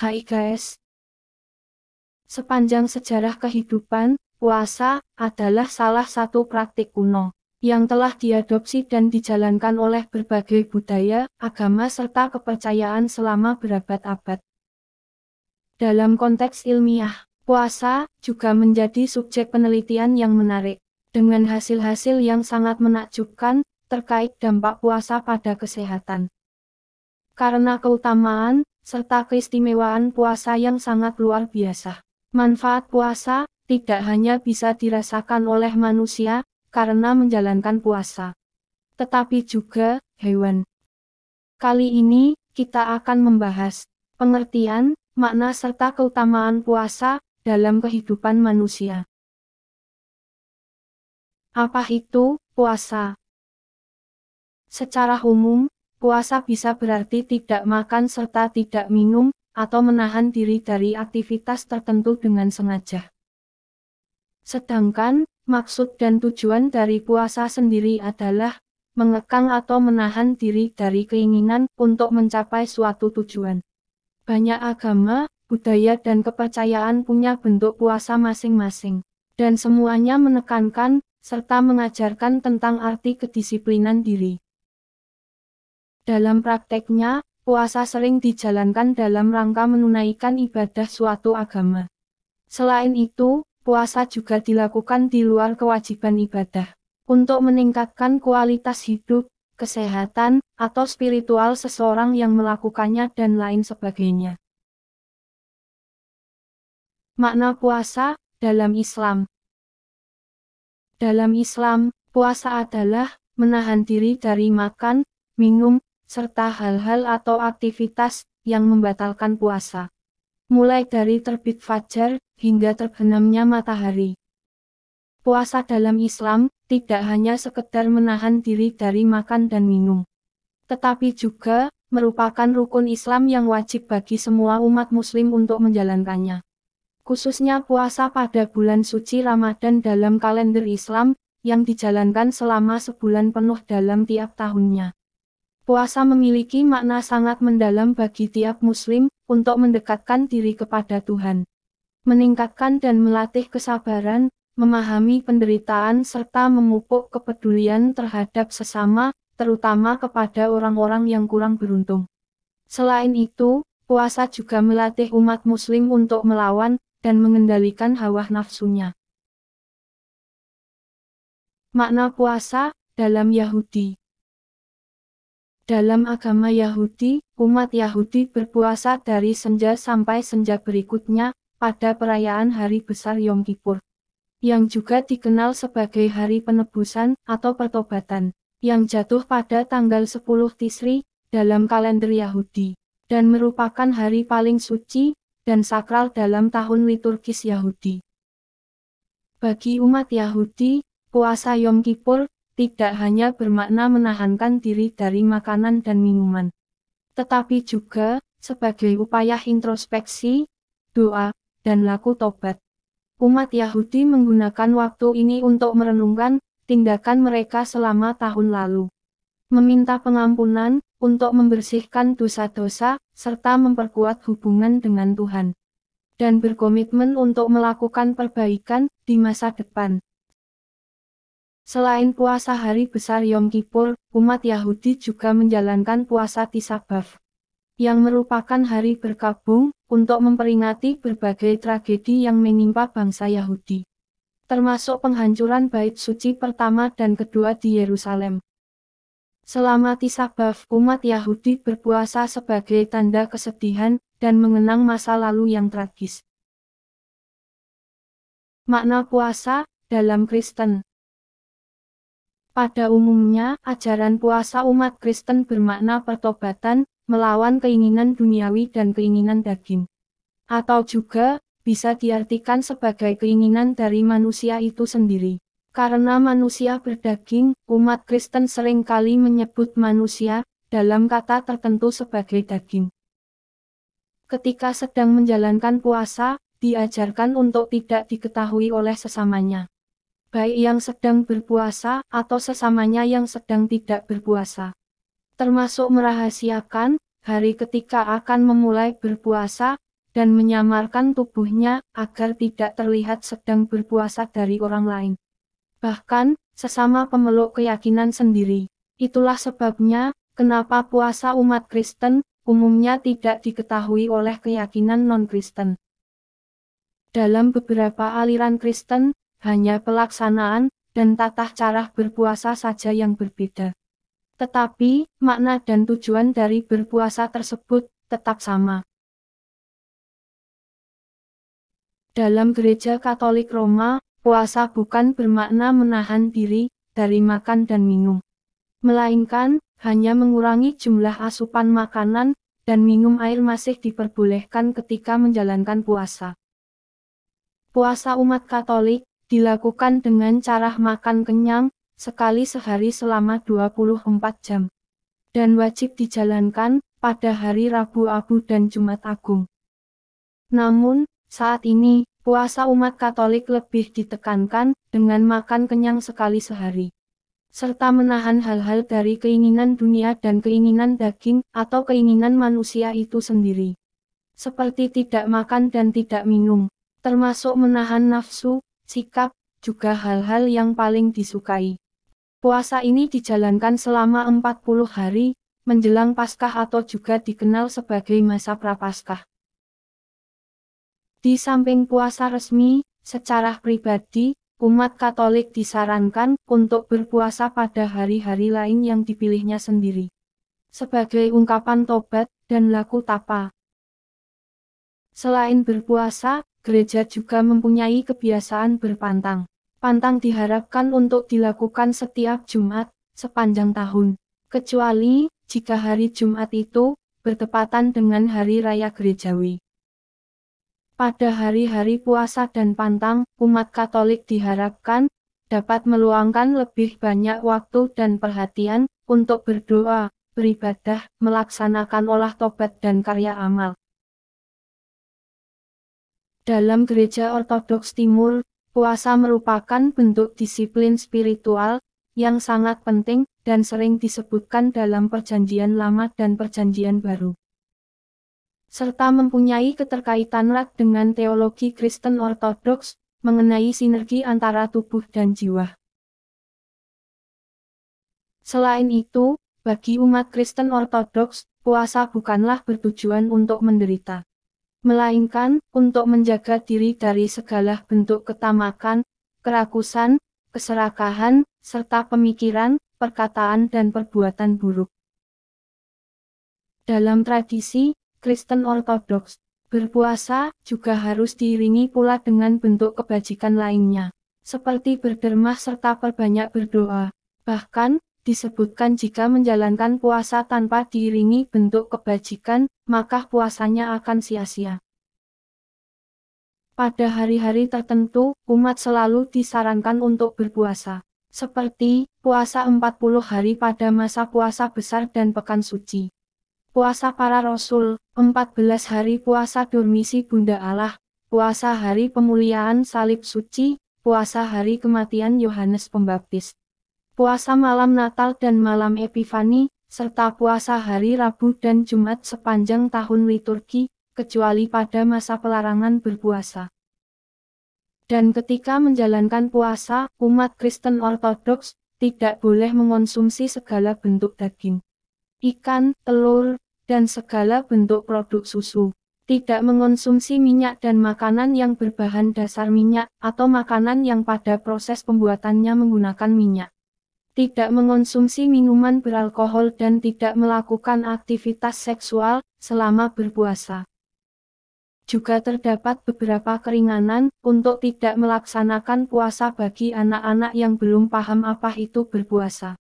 Hai guys. Sepanjang sejarah kehidupan, puasa adalah salah satu praktik kuno yang telah diadopsi dan dijalankan oleh berbagai budaya, agama serta kepercayaan selama berabad-abad. Dalam konteks ilmiah, puasa juga menjadi subjek penelitian yang menarik, dengan hasil-hasil yang sangat menakjubkan terkait dampak puasa pada kesehatan. Karena keutamaan, serta keistimewaan puasa yang sangat luar biasa. Manfaat puasa tidak hanya bisa dirasakan oleh manusia karena menjalankan puasa, tetapi juga hewan. Kali ini kita akan membahas pengertian, makna serta keutamaan puasa dalam kehidupan manusia. Apa itu puasa? Secara umum, Puasa bisa berarti tidak makan serta tidak minum, atau menahan diri dari aktivitas tertentu dengan sengaja. Sedangkan, maksud dan tujuan dari puasa sendiri adalah mengekang atau menahan diri dari keinginan untuk mencapai suatu tujuan. Banyak agama, budaya, dan kepercayaan punya bentuk puasa masing-masing, dan semuanya menekankan serta mengajarkan tentang arti kedisiplinan diri. Dalam prakteknya, puasa sering dijalankan dalam rangka menunaikan ibadah suatu agama. Selain itu, puasa juga dilakukan di luar kewajiban ibadah. Untuk meningkatkan kualitas hidup, kesehatan, atau spiritual seseorang yang melakukannya dan lain sebagainya. Makna puasa dalam Islam Dalam Islam, puasa adalah menahan diri dari makan, minum, serta hal-hal atau aktivitas yang membatalkan puasa. Mulai dari terbit fajar hingga terbenamnya matahari. Puasa dalam Islam tidak hanya sekedar menahan diri dari makan dan minum, tetapi juga merupakan rukun Islam yang wajib bagi semua umat muslim untuk menjalankannya. Khususnya puasa pada bulan suci Ramadan dalam kalender Islam yang dijalankan selama sebulan penuh dalam tiap tahunnya. Puasa memiliki makna sangat mendalam bagi tiap muslim, untuk mendekatkan diri kepada Tuhan. Meningkatkan dan melatih kesabaran, memahami penderitaan serta memupuk kepedulian terhadap sesama, terutama kepada orang-orang yang kurang beruntung. Selain itu, puasa juga melatih umat muslim untuk melawan, dan mengendalikan hawa nafsunya. Makna puasa, dalam Yahudi dalam agama Yahudi, umat Yahudi berpuasa dari senja sampai senja berikutnya, pada perayaan hari besar Yom Kippur. Yang juga dikenal sebagai hari penebusan atau pertobatan, yang jatuh pada tanggal 10 Tisri, dalam kalender Yahudi, dan merupakan hari paling suci dan sakral dalam tahun liturgis Yahudi. Bagi umat Yahudi, puasa Yom Kippur tidak hanya bermakna menahankan diri dari makanan dan minuman, tetapi juga sebagai upaya introspeksi, doa, dan laku tobat. Umat Yahudi menggunakan waktu ini untuk merenungkan tindakan mereka selama tahun lalu, meminta pengampunan untuk membersihkan dosa-dosa serta memperkuat hubungan dengan Tuhan, dan berkomitmen untuk melakukan perbaikan di masa depan. Selain puasa hari besar Yom Kippur, umat Yahudi juga menjalankan puasa Tisabaf, yang merupakan hari berkabung untuk memperingati berbagai tragedi yang menimpa bangsa Yahudi, termasuk penghancuran bait suci pertama dan kedua di Yerusalem. Selama Tisabaf, umat Yahudi berpuasa sebagai tanda kesedihan dan mengenang masa lalu yang tragis. Makna puasa dalam Kristen pada umumnya, ajaran puasa umat Kristen bermakna pertobatan, melawan keinginan duniawi dan keinginan daging. Atau juga, bisa diartikan sebagai keinginan dari manusia itu sendiri. Karena manusia berdaging, umat Kristen seringkali menyebut manusia dalam kata tertentu sebagai daging. Ketika sedang menjalankan puasa, diajarkan untuk tidak diketahui oleh sesamanya baik yang sedang berpuasa atau sesamanya yang sedang tidak berpuasa. Termasuk merahasiakan hari ketika akan memulai berpuasa dan menyamarkan tubuhnya agar tidak terlihat sedang berpuasa dari orang lain. Bahkan, sesama pemeluk keyakinan sendiri. Itulah sebabnya, kenapa puasa umat Kristen, umumnya tidak diketahui oleh keyakinan non-Kristen. Dalam beberapa aliran Kristen, hanya pelaksanaan dan tata cara berpuasa saja yang berbeda. Tetapi, makna dan tujuan dari berpuasa tersebut tetap sama. Dalam gereja Katolik Roma, puasa bukan bermakna menahan diri dari makan dan minum. Melainkan, hanya mengurangi jumlah asupan makanan dan minum air masih diperbolehkan ketika menjalankan puasa. Puasa umat Katolik dilakukan dengan cara makan kenyang, sekali sehari selama 24 jam. Dan wajib dijalankan, pada hari Rabu Abu dan Jumat Agung. Namun, saat ini, puasa umat Katolik lebih ditekankan, dengan makan kenyang sekali sehari serta menahan hal-hal dari keinginan dunia dan keinginan daging atau keinginan manusia itu sendiri, seperti tidak makan dan tidak minum, termasuk menahan nafsu, sikap, juga hal-hal yang paling disukai. Puasa ini dijalankan selama 40 hari, menjelang Paskah atau juga dikenal sebagai masa Prapaskah. Di samping puasa resmi, secara pribadi, umat Katolik disarankan untuk berpuasa pada hari-hari lain yang dipilihnya sendiri. Sebagai ungkapan tobat dan laku tapa. Selain berpuasa, Gereja juga mempunyai kebiasaan berpantang. Pantang diharapkan untuk dilakukan setiap Jumat, sepanjang tahun. Kecuali, jika hari Jumat itu, bertepatan dengan Hari Raya Gerejawi. Pada hari-hari puasa dan pantang, umat Katolik diharapkan dapat meluangkan lebih banyak waktu dan perhatian untuk berdoa, beribadah, melaksanakan olah tobat dan karya amal. Dalam gereja Ortodoks Timur, puasa merupakan bentuk disiplin spiritual yang sangat penting dan sering disebutkan dalam Perjanjian Lama dan Perjanjian Baru. Serta mempunyai keterkaitan erat dengan teologi Kristen Ortodoks mengenai sinergi antara tubuh dan jiwa. Selain itu, bagi umat Kristen Ortodoks, puasa bukanlah bertujuan untuk menderita melainkan untuk menjaga diri dari segala bentuk ketamakan, kerakusan, keserakahan, serta pemikiran, perkataan dan perbuatan buruk. Dalam tradisi Kristen Ortodoks, berpuasa juga harus diiringi pula dengan bentuk kebajikan lainnya, seperti berdermah serta perbanyak berdoa. Bahkan, disebutkan jika menjalankan puasa tanpa diiringi bentuk kebajikan, maka puasanya akan sia-sia. Pada hari-hari tertentu, umat selalu disarankan untuk berpuasa, seperti puasa 40 hari pada masa puasa besar dan pekan suci. Puasa para rasul, 14 hari puasa dormisi Bunda Allah, puasa hari pemuliaan salib suci, puasa hari kematian Yohanes Pembaptis, puasa malam Natal dan malam Epifani, serta puasa hari Rabu dan Jumat sepanjang tahun liturgi, kecuali pada masa pelarangan berpuasa. Dan ketika menjalankan puasa, umat Kristen Ortodoks tidak boleh mengonsumsi segala bentuk daging, ikan, telur, dan segala bentuk produk susu. Tidak mengonsumsi minyak dan makanan yang berbahan dasar minyak atau makanan yang pada proses pembuatannya menggunakan minyak tidak mengonsumsi minuman beralkohol dan tidak melakukan aktivitas seksual selama berpuasa. Juga terdapat beberapa keringanan untuk tidak melaksanakan puasa bagi anak-anak yang belum paham apa itu berpuasa.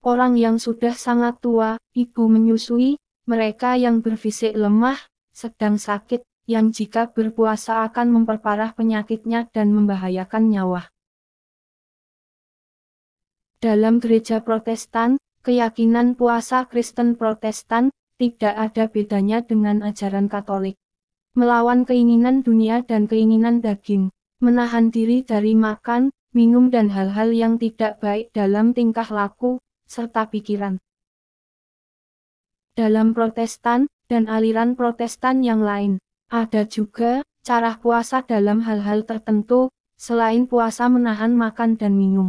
Orang yang sudah sangat tua, ibu menyusui, mereka yang berfisik lemah, sedang sakit, yang jika berpuasa akan memperparah penyakitnya dan membahayakan nyawa. Dalam gereja Protestan, keyakinan puasa Kristen Protestan tidak ada bedanya dengan ajaran Katolik. Melawan keinginan dunia dan keinginan daging, menahan diri dari makan, minum dan hal-hal yang tidak baik dalam tingkah laku, serta pikiran. Dalam Protestan, dan aliran Protestan yang lain, ada juga cara puasa dalam hal-hal tertentu, selain puasa menahan makan dan minum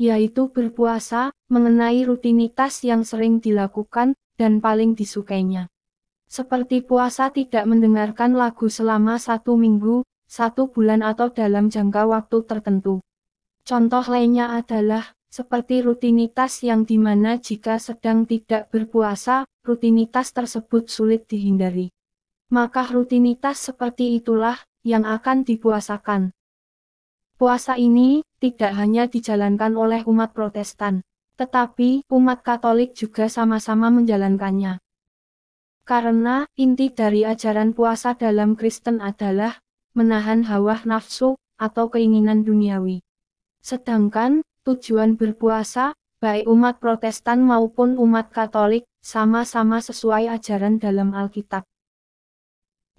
yaitu berpuasa, mengenai rutinitas yang sering dilakukan, dan paling disukainya. Seperti puasa tidak mendengarkan lagu selama satu minggu, satu bulan atau dalam jangka waktu tertentu. Contoh lainnya adalah, seperti rutinitas yang dimana jika sedang tidak berpuasa, rutinitas tersebut sulit dihindari. Maka rutinitas seperti itulah, yang akan dipuasakan. Puasa ini tidak hanya dijalankan oleh umat Protestan, tetapi umat Katolik juga sama-sama menjalankannya. Karena inti dari ajaran puasa dalam Kristen adalah menahan hawa nafsu atau keinginan duniawi. Sedangkan tujuan berpuasa, baik umat Protestan maupun umat Katolik, sama-sama sesuai ajaran dalam Alkitab.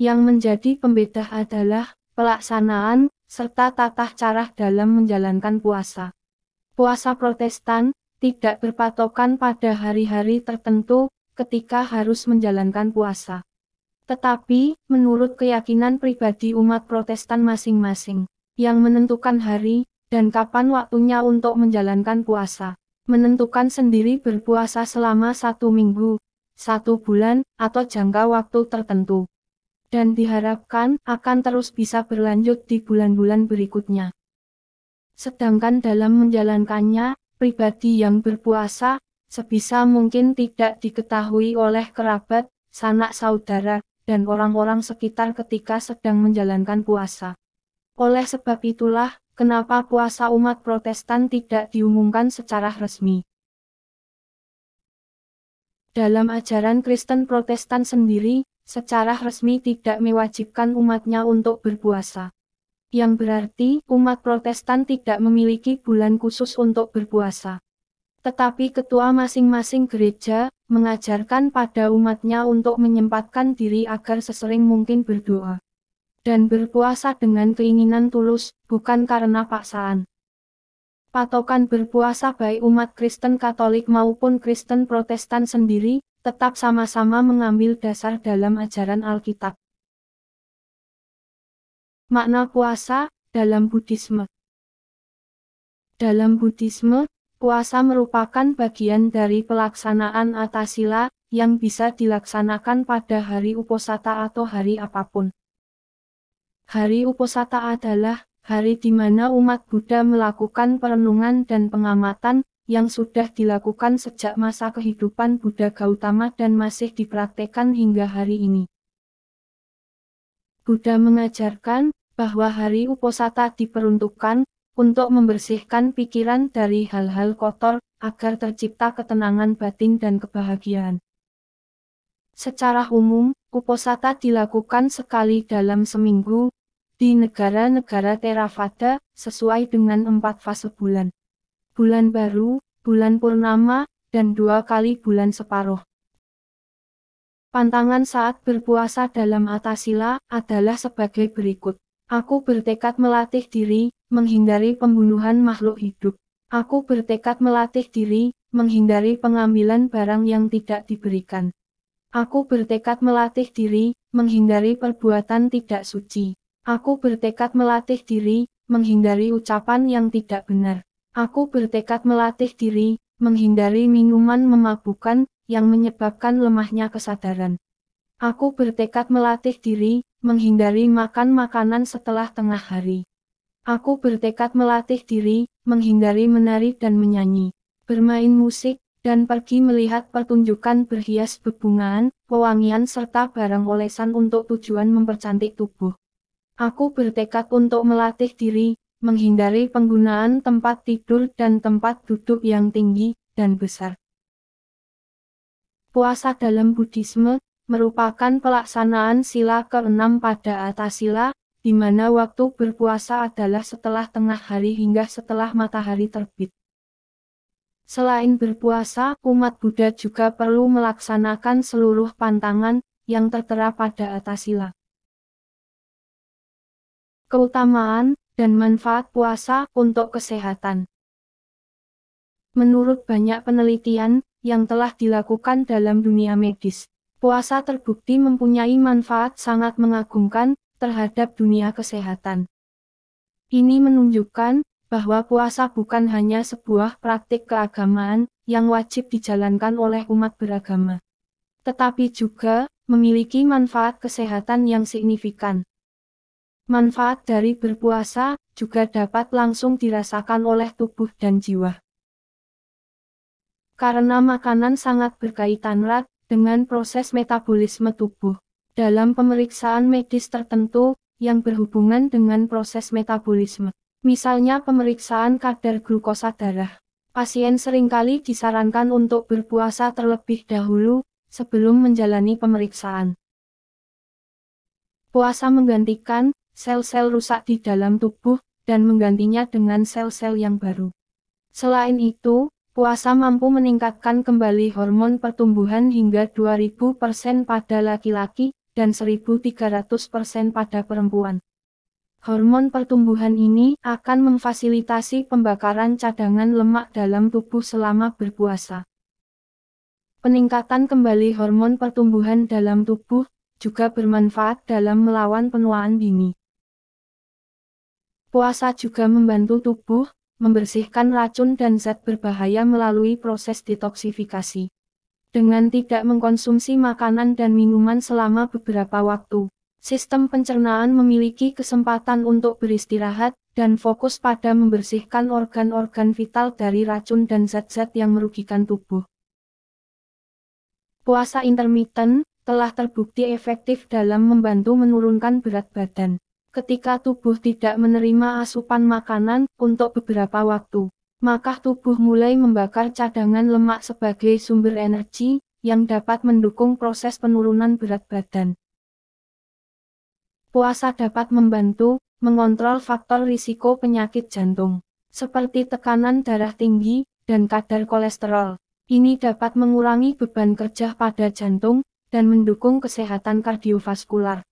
Yang menjadi pembeda adalah pelaksanaan serta tata cara dalam menjalankan puasa. Puasa Protestan tidak berpatokan pada hari-hari tertentu ketika harus menjalankan puasa. Tetapi, menurut keyakinan pribadi umat Protestan masing-masing, yang menentukan hari dan kapan waktunya untuk menjalankan puasa, menentukan sendiri berpuasa selama satu minggu, satu bulan, atau jangka waktu tertentu dan diharapkan akan terus bisa berlanjut di bulan-bulan berikutnya. Sedangkan dalam menjalankannya, pribadi yang berpuasa, sebisa mungkin tidak diketahui oleh kerabat, sanak saudara, dan orang-orang sekitar ketika sedang menjalankan puasa. Oleh sebab itulah, kenapa puasa umat protestan tidak diumumkan secara resmi. Dalam ajaran Kristen protestan sendiri, secara resmi tidak mewajibkan umatnya untuk berpuasa. Yang berarti, umat protestan tidak memiliki bulan khusus untuk berpuasa. Tetapi ketua masing-masing gereja, mengajarkan pada umatnya untuk menyempatkan diri agar sesering mungkin berdoa. Dan berpuasa dengan keinginan tulus, bukan karena paksaan. Patokan berpuasa baik umat Kristen Katolik maupun Kristen Protestan sendiri, tetap sama-sama mengambil dasar dalam ajaran Alkitab. Makna puasa dalam Buddhisme Dalam Buddhisme, puasa merupakan bagian dari pelaksanaan atasila yang bisa dilaksanakan pada hari uposata atau hari apapun. Hari uposata adalah hari di mana umat Buddha melakukan perenungan dan pengamatan yang sudah dilakukan sejak masa kehidupan Buddha Gautama dan masih dipraktekkan hingga hari ini. Buddha mengajarkan bahwa hari uposata diperuntukkan untuk membersihkan pikiran dari hal-hal kotor agar tercipta ketenangan batin dan kebahagiaan. Secara umum, uposata dilakukan sekali dalam seminggu di negara-negara Theravada sesuai dengan empat fase bulan bulan baru, bulan purnama, dan dua kali bulan separuh. Pantangan saat berpuasa dalam Atasila adalah sebagai berikut. Aku bertekad melatih diri, menghindari pembunuhan makhluk hidup. Aku bertekad melatih diri, menghindari pengambilan barang yang tidak diberikan. Aku bertekad melatih diri, menghindari perbuatan tidak suci. Aku bertekad melatih diri, menghindari ucapan yang tidak benar. Aku bertekad melatih diri, menghindari minuman memabukkan, yang menyebabkan lemahnya kesadaran. Aku bertekad melatih diri, menghindari makan makanan setelah tengah hari. Aku bertekad melatih diri, menghindari menari dan menyanyi, bermain musik, dan pergi melihat pertunjukan berhias bebungaan, pewangian serta barang olesan untuk tujuan mempercantik tubuh. Aku bertekad untuk melatih diri, menghindari penggunaan tempat tidur dan tempat duduk yang tinggi dan besar. Puasa dalam Buddhisme merupakan pelaksanaan sila keenam pada atas sila, di mana waktu berpuasa adalah setelah tengah hari hingga setelah matahari terbit. Selain berpuasa, umat Buddha juga perlu melaksanakan seluruh pantangan yang tertera pada atas sila. Keutamaan dan manfaat puasa untuk kesehatan. Menurut banyak penelitian yang telah dilakukan dalam dunia medis, puasa terbukti mempunyai manfaat sangat mengagumkan terhadap dunia kesehatan. Ini menunjukkan bahwa puasa bukan hanya sebuah praktik keagamaan yang wajib dijalankan oleh umat beragama, tetapi juga memiliki manfaat kesehatan yang signifikan. Manfaat dari berpuasa juga dapat langsung dirasakan oleh tubuh dan jiwa. Karena makanan sangat berkaitan erat dengan proses metabolisme tubuh. Dalam pemeriksaan medis tertentu yang berhubungan dengan proses metabolisme, misalnya pemeriksaan kadar glukosa darah, pasien seringkali disarankan untuk berpuasa terlebih dahulu sebelum menjalani pemeriksaan. Puasa menggantikan sel-sel rusak di dalam tubuh, dan menggantinya dengan sel-sel yang baru. Selain itu, puasa mampu meningkatkan kembali hormon pertumbuhan hingga 2000% pada laki-laki, dan 1300% pada perempuan. Hormon pertumbuhan ini akan memfasilitasi pembakaran cadangan lemak dalam tubuh selama berpuasa. Peningkatan kembali hormon pertumbuhan dalam tubuh juga bermanfaat dalam melawan penuaan dini. Puasa juga membantu tubuh membersihkan racun dan zat berbahaya melalui proses detoksifikasi. Dengan tidak mengkonsumsi makanan dan minuman selama beberapa waktu, sistem pencernaan memiliki kesempatan untuk beristirahat dan fokus pada membersihkan organ-organ vital dari racun dan zat-zat yang merugikan tubuh. Puasa intermittent telah terbukti efektif dalam membantu menurunkan berat badan. Ketika tubuh tidak menerima asupan makanan untuk beberapa waktu, maka tubuh mulai membakar cadangan lemak sebagai sumber energi yang dapat mendukung proses penurunan berat badan. Puasa dapat membantu mengontrol faktor risiko penyakit jantung, seperti tekanan darah tinggi dan kadar kolesterol. Ini dapat mengurangi beban kerja pada jantung dan mendukung kesehatan kardiovaskular.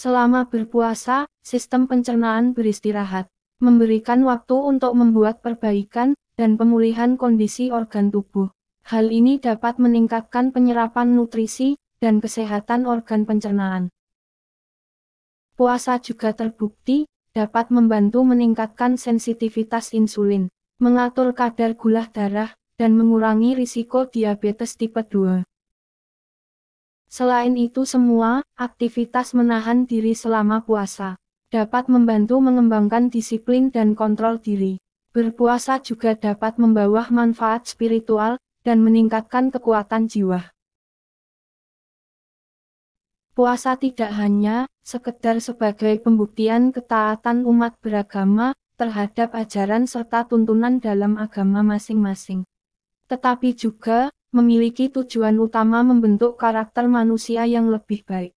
Selama berpuasa, sistem pencernaan beristirahat, memberikan waktu untuk membuat perbaikan dan pemulihan kondisi organ tubuh. Hal ini dapat meningkatkan penyerapan nutrisi dan kesehatan organ pencernaan. Puasa juga terbukti dapat membantu meningkatkan sensitivitas insulin, mengatur kadar gula darah, dan mengurangi risiko diabetes tipe 2. Selain itu semua, aktivitas menahan diri selama puasa dapat membantu mengembangkan disiplin dan kontrol diri. Berpuasa juga dapat membawa manfaat spiritual dan meningkatkan kekuatan jiwa. Puasa tidak hanya sekedar sebagai pembuktian ketaatan umat beragama terhadap ajaran serta tuntunan dalam agama masing-masing, tetapi juga memiliki tujuan utama membentuk karakter manusia yang lebih baik.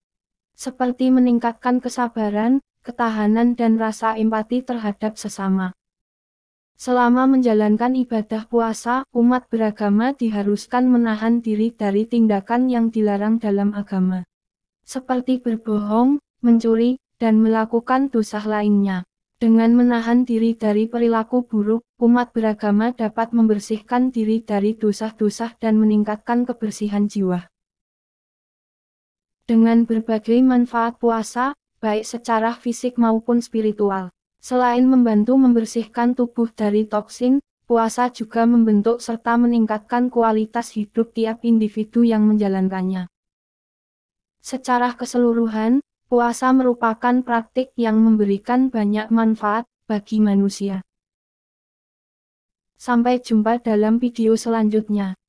Seperti meningkatkan kesabaran, ketahanan dan rasa empati terhadap sesama. Selama menjalankan ibadah puasa, umat beragama diharuskan menahan diri dari tindakan yang dilarang dalam agama. Seperti berbohong, mencuri, dan melakukan dosa lainnya. Dengan menahan diri dari perilaku buruk, umat beragama dapat membersihkan diri dari dosa-dosa dan meningkatkan kebersihan jiwa. Dengan berbagai manfaat puasa, baik secara fisik maupun spiritual, selain membantu membersihkan tubuh dari toksin, puasa juga membentuk serta meningkatkan kualitas hidup tiap individu yang menjalankannya. Secara keseluruhan, Puasa merupakan praktik yang memberikan banyak manfaat bagi manusia. Sampai jumpa dalam video selanjutnya.